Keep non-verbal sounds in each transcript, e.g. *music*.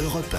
Europe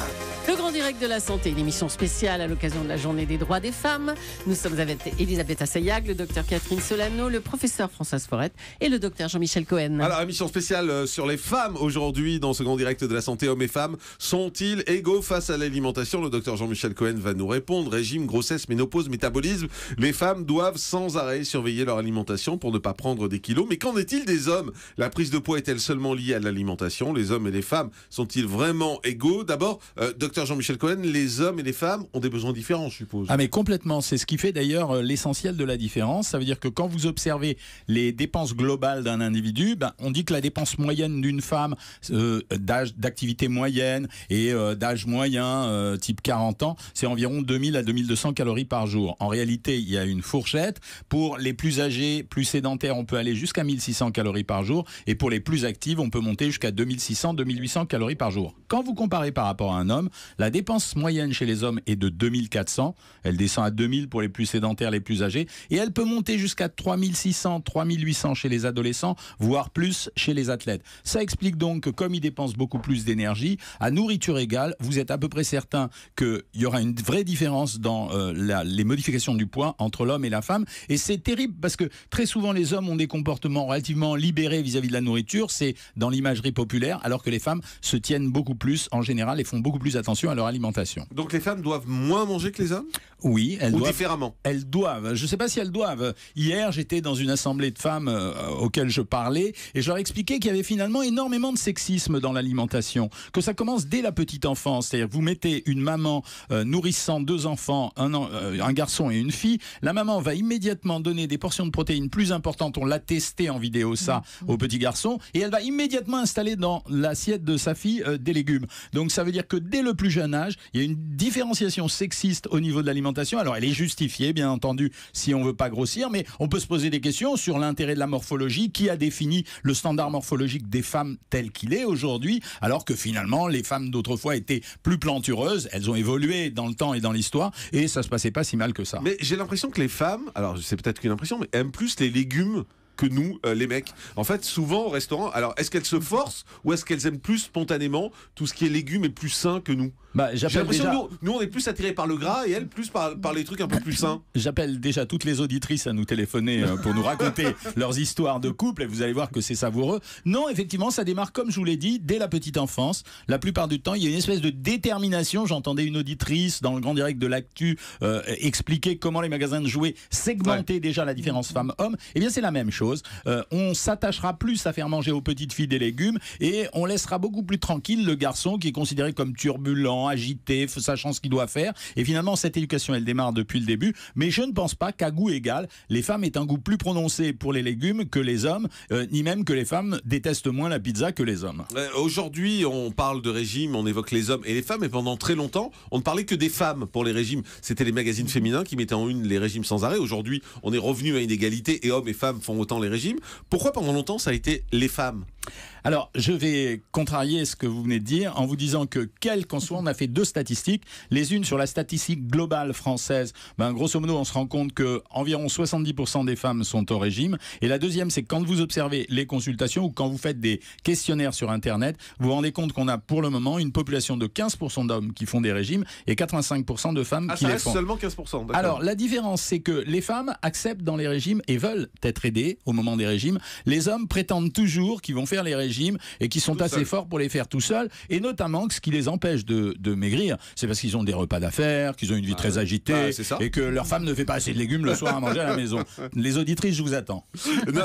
le Grand Direct de la Santé, une émission spéciale à l'occasion de la Journée des droits des femmes. Nous sommes avec Elisabeth Assayag, le docteur Catherine Solano, le professeur François Forette et le docteur Jean-Michel Cohen. Alors, émission spéciale euh, sur les femmes aujourd'hui dans ce Grand Direct de la Santé, hommes et femmes. Sont-ils égaux face à l'alimentation Le docteur Jean-Michel Cohen va nous répondre. Régime, grossesse, ménopause, métabolisme. Les femmes doivent sans arrêt surveiller leur alimentation pour ne pas prendre des kilos. Mais qu'en est-il des hommes La prise de poids est-elle seulement liée à l'alimentation Les hommes et les femmes sont-ils vraiment égaux D'abord, euh, docteur Jean-Michel Cohen, les hommes et les femmes ont des besoins différents, je suppose. Ah mais complètement, c'est ce qui fait d'ailleurs euh, l'essentiel de la différence. Ça veut dire que quand vous observez les dépenses globales d'un individu, ben, on dit que la dépense moyenne d'une femme euh, d'âge, d'activité moyenne et euh, d'âge moyen, type 40 ans, c'est environ 2000 à 2200 calories par jour. En réalité, il y a une fourchette. Pour les plus âgés, plus sédentaires, on peut aller jusqu'à 1600 calories par jour. Et pour les plus actives, on peut monter jusqu'à 2600, 2800 calories par jour. Quand vous comparez par rapport à un homme, la dépense moyenne chez les hommes est de 2400. Elle descend à 2000 pour les plus sédentaires, les plus âgés. Et elle peut monter jusqu'à 3600, 3800 chez les adolescents, voire plus chez les athlètes. Ça explique donc que comme ils dépensent beaucoup plus d'énergie, à nourriture égale, vous êtes à peu près certain qu'il y aura une vraie différence dans euh, les modifications du poids entre l'homme et la femme. Et c'est terrible parce que très souvent les hommes ont des comportements relativement libérés vis-à-vis -vis de la nourriture. C'est dans l'imagerie populaire, alors que les femmes se tiennent beaucoup plus en général et font beaucoup plus attention à leur alimentation. Donc les femmes doivent moins manger que les hommes Oui, elles Ou doivent. différemment Elles doivent. Je ne sais pas si elles doivent. Hier, j'étais dans une assemblée de femmes euh, auxquelles je parlais et je leur expliquais qu'il y avait finalement énormément de sexisme dans l'alimentation, que ça commence dès la petite enfance. C'est-à-dire vous mettez une maman euh, nourrissant deux enfants, un, euh, un garçon et une fille, la maman va immédiatement donner des portions de protéines plus importantes. On l'a testé en vidéo ça mmh. au petit garçon et elle va immédiatement installer dans l'assiette de sa fille des légumes. Donc ça veut dire que dès le plus jeune âge. Il y a une différenciation sexiste au niveau de l'alimentation. Alors, elle est justifiée, bien entendu, si on veut pas grossir, mais on peut se poser des questions sur l'intérêt de la morphologie. Qui a défini le standard morphologique des femmes tel qu'il est aujourd'hui, alors que finalement, les femmes d'autrefois étaient plus plantureuses. Elles ont évolué dans le temps et dans l'histoire, et ça se passait pas si mal que ça. Mais j'ai l'impression que les femmes, alors c'est peut-être qu'une impression, mais aiment plus les légumes que nous, euh, les mecs. En fait, souvent au restaurant, alors est-ce qu'elles se forcent ou est-ce qu'elles aiment plus spontanément tout ce qui est légumes et plus sain que nous bah, J'ai l'impression que nous, on est plus attirés par le gras et elles plus par, les trucs un peu plus sains. *laughs* J'appelle déjà toutes les auditrices à nous téléphoner euh, pour nous raconter *laughs* leurs histoires de couple et vous allez voir que c'est savoureux. Non, effectivement, ça démarre, comme je vous l'ai dit, dès la petite enfance. La plupart du temps, il y a une espèce de détermination. J'entendais une auditrice dans le grand direct de l'actu euh, expliquer comment les magasins de jouets segmentaient déjà la différence femme-homme. Eh bien, c'est la même chose. Euh, on s'attachera plus à faire manger aux petites filles des légumes et on laissera beaucoup plus tranquille le garçon qui est considéré comme turbulent, agité, sachant ce qu'il doit faire. Et finalement, cette éducation, elle démarre depuis le début. Mais je ne pense pas qu'à goût égal, les femmes aient un goût plus prononcé pour les légumes que les hommes, euh, ni même que les femmes détestent moins la pizza que les hommes. Euh, aujourd'hui, on parle de régime, on évoque les hommes et les femmes, et pendant très longtemps, on ne parlait que des femmes pour les régimes. C'était les magazines féminins qui mettaient en une les régimes sans arrêt. Aujourd'hui, on est revenu à une égalité et hommes et femmes font autant les régimes. Pourquoi pendant longtemps ça a été les femmes alors, je vais contrarier ce que vous venez de dire en vous disant que, quel qu'en soit, on a fait deux statistiques. Les unes sur la statistique globale française. Ben, grosso modo, on se rend compte que environ 70% des femmes sont au régime. Et la deuxième, c'est quand vous observez les consultations ou quand vous faites des questionnaires sur Internet, vous vous rendez compte qu'on a pour le moment une population de 15% d'hommes qui font des régimes et 85% de femmes ah, qui seulement 15%. Alors, la différence, c'est que les femmes acceptent dans les régimes et veulent être aidées au moment des régimes. Les hommes prétendent toujours qu'ils vont faire les régimes et qui sont assez forts pour les faire tout seuls. Et notamment que ce qui les empêche de, de maigrir, c'est parce qu'ils ont des repas d'affaires, qu'ils ont une vie ah très agitée bah, et que leur femme ne fait pas assez de légumes le soir à manger à la maison. *laughs* Les auditrices, je vous attends.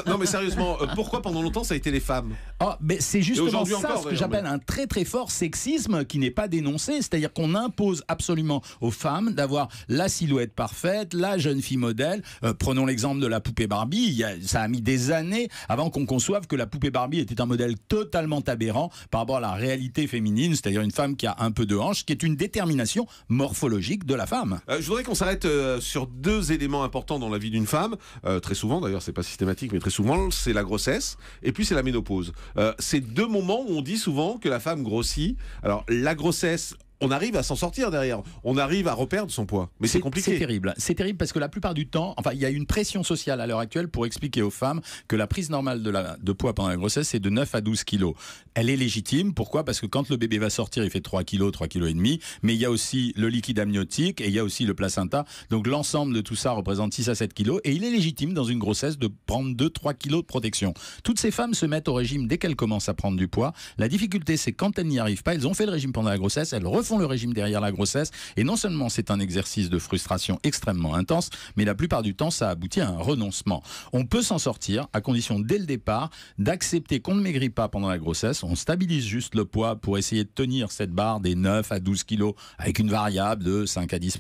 Non, mais sérieusement, euh, pourquoi pendant longtemps ça a été les femmes oh mais c'est justement ça ce que j'appelle un très très fort sexisme qui n'est pas dénoncé, c'est-à-dire qu'on impose absolument aux femmes d'avoir la silhouette parfaite, la jeune fille modèle. Euh, prenons l'exemple de la poupée Barbie, ça a mis des années avant qu'on conçoive que la poupée Barbie était c'est un modèle totalement aberrant par rapport à la réalité féminine, c'est-à-dire une femme qui a un peu de hanche, qui est une détermination morphologique de la femme. Euh, je voudrais qu'on s'arrête euh, sur deux éléments importants dans la vie d'une femme. Euh, très souvent, d'ailleurs, c'est pas systématique, mais très souvent, c'est la grossesse et puis c'est la ménopause. c'est deux moments où on dit souvent que la femme grossit. Alors, la grossesse on arrive à s'en sortir derrière. On arrive à reperdre son poids. Mais c'est compliqué. C'est terrible. C'est terrible parce que la plupart du temps, enfin, il y a une pression sociale à l'heure actuelle pour expliquer aux femmes que la prise normale de, poids pendant la grossesse, est de 9 à 12 kilos. Elle est légitime. Pourquoi Parce que quand le bébé va sortir, il fait 3 kilos, 3 kilos et demi. Mais il y a aussi le liquide amniotique et il y a aussi le placenta. Donc l'ensemble de tout ça représente 6 à 7 kilos. Et il est légitime dans une grossesse de prendre 2-3 kilos de protection. Toutes ces femmes se mettent au régime dès qu'elles commencent à prendre du poids. La difficulté, c'est quand elles n'y arrivent pas, elles ont fait le régime pendant la grossesse, elles font le régime derrière la grossesse. Et non seulement c'est un exercice de frustration extrêmement intense, mais la plupart du temps, ça aboutit à un renoncement. On peut s'en sortir à condition dès le départ d'accepter qu'on ne maigrit pas pendant la grossesse. On stabilise juste le poids pour essayer de tenir cette barre des 9 à 12 kilos avec une variable de 5 à 10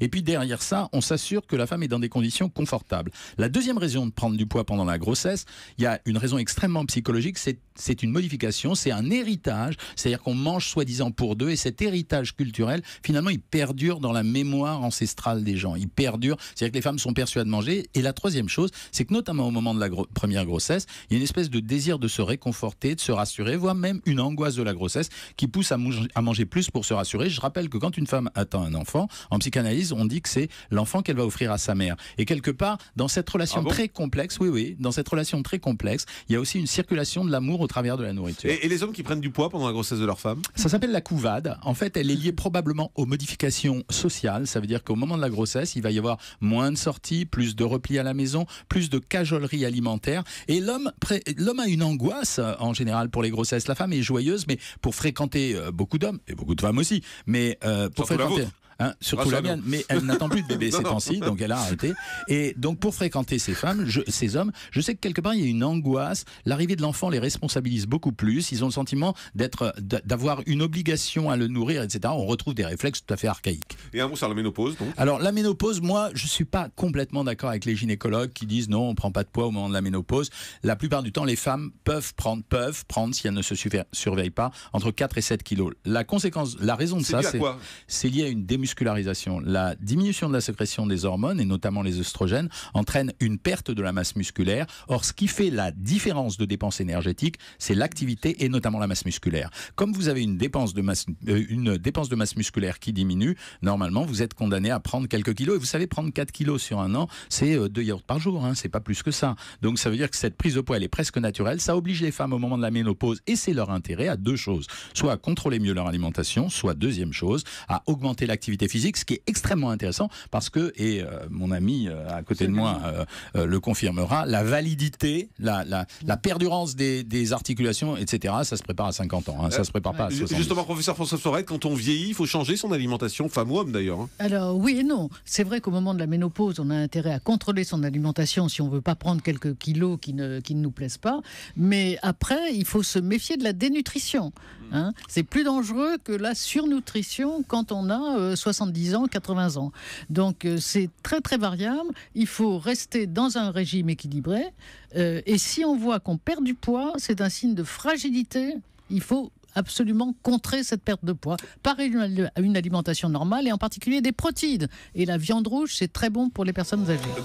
Et puis derrière ça, on s'assure que la femme est dans des conditions confortables. La deuxième raison de prendre du poids pendant la grossesse, il y a une raison extrêmement psychologique, c'est une modification, c'est un héritage, c'est-à-dire qu'on mange soi-disant pour deux et cet héritage culturel, finalement, il perdure dans la mémoire ancestrale des gens. Il perdure. cest que les femmes sont persuadées de manger. Et la troisième chose, c'est que notamment au moment de la première grossesse, il y a une espèce de désir de se réconforter, de se rassurer, voire même une angoisse de la grossesse qui pousse à, manger plus pour se rassurer. Je rappelle que quand une femme attend un enfant, en psychanalyse, on dit que c'est l'enfant qu'elle va offrir à sa mère. Et quelque part, dans cette relation ah très complexe, oui, oui, dans cette relation très complexe, il y a aussi une circulation de l'amour au travers de la nourriture. Et, et les hommes qui prennent du poids pendant la grossesse de leur femme Ça s'appelle la couvade. En fait, en fait, elle est liée probablement aux modifications sociales. Ça veut dire qu'au moment de la grossesse, il va y avoir moins de sorties, plus de repli à la maison, plus de cajoleries alimentaire. Et l'homme, a une angoisse euh, en général pour les grossesses. La femme est joyeuse, mais pour fréquenter euh, beaucoup d'hommes et beaucoup de femmes aussi, mais euh, pour fréquenter. Hein, surtout la mienne, mais elle n'attend plus de bébé *laughs* ces temps-ci, donc elle a arrêté. Et donc pour fréquenter ces femmes, ces hommes, je sais que quelque part il y a une angoisse. L'arrivée de l'enfant les responsabilise beaucoup plus. Ils ont le sentiment d'être, d'avoir une obligation à le nourrir, etc. On retrouve des réflexes tout à fait archaïques. Et un mot sur la ménopause, Alors la ménopause, moi, je suis pas complètement d'accord avec les gynécologues qui disent non, on prend pas de poids au moment de la ménopause. La plupart du temps, les femmes peuvent prendre, peuvent prendre si elles ne se surveillent pas entre 4 et 7 kilos. La conséquence, la raison de ça, c'est, c'est lié à une démusculation la diminution de la sécrétion des hormones, et notamment les oestrogènes, entraîne une perte de la masse musculaire. Or, ce qui fait la différence de dépense énergétique, c'est l'activité et notamment la masse musculaire. Comme vous avez une dépense de masse, euh, une dépense de masse musculaire qui diminue, normalement, vous êtes condamné à prendre quelques kilos. Et vous savez, prendre 4 kilos sur un an, c'est 2 euh, yaourts par jour, hein. c'est pas plus que ça. Donc, ça veut dire que cette prise de poids, elle est presque naturelle. Ça oblige les femmes au moment de la ménopause, et c'est leur intérêt, à deux choses. Soit à contrôler mieux leur alimentation, soit deuxième chose, à augmenter l'activité physique, ce qui est extrêmement intéressant parce que, et euh, mon ami euh, à côté de moi euh, le confirmera, la validité, la, la, la perdurance des, articulations, etc., ça se prépare à 50 ans, hein. ça se prépare pas à 60 Justement, professeur François Soret, quand on vieillit, il faut changer son alimentation, femme ou homme d'ailleurs. Hein. Alors oui et non. C'est vrai qu'au moment de la ménopause, on a intérêt à contrôler son alimentation si on veut pas prendre quelques kilos qui ne, qui ne nous plaisent pas. Mais après, il faut se méfier de la dénutrition. Hein. c'est plus dangereux que la surnutrition quand on a 70 euh, ans, 80 ans. Donc euh, c'est très très variable. Il faut rester dans un régime équilibré. Euh, et si on voit qu'on perd du poids, c'est un signe de fragilité. Il faut absolument contrer cette perte de poids par une, une alimentation normale et en particulier des protides. Et la viande rouge, c'est très bon pour les personnes âgées.